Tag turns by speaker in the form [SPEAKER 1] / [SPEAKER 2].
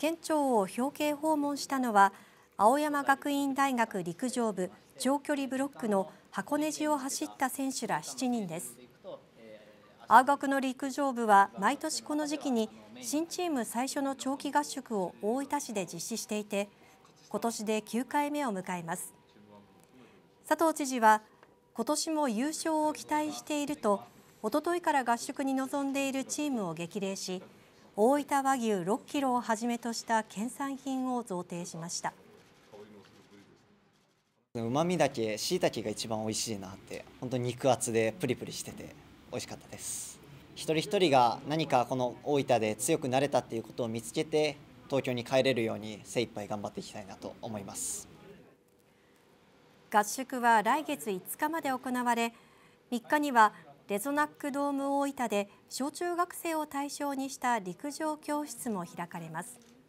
[SPEAKER 1] 県庁を表敬訪問したのは青山学院大学陸上部長距離ブロックの箱根路を走った選手ら7人です青学の陸上部は毎年この時期に新チーム最初の長期合宿を大分市で実施していて今年で9回目を迎えます佐藤知事は今年も優勝を期待しているとおとといから合宿に臨んでいるチームを激励し大分和牛6キロをはじめとした県産品を贈呈しました
[SPEAKER 2] うまみだけ椎茸が一番美味しいなって本当に肉厚でプリプリしてて美味しかったです一人一人が何かこの大分で強くなれたっていうことを見つけて東京に帰れるように精一杯頑張っていきたいなと思います
[SPEAKER 1] 合宿は来月5日まで行われ3日にはレゾナックドーム大分で小中学生を対象にした陸上教室も開かれます。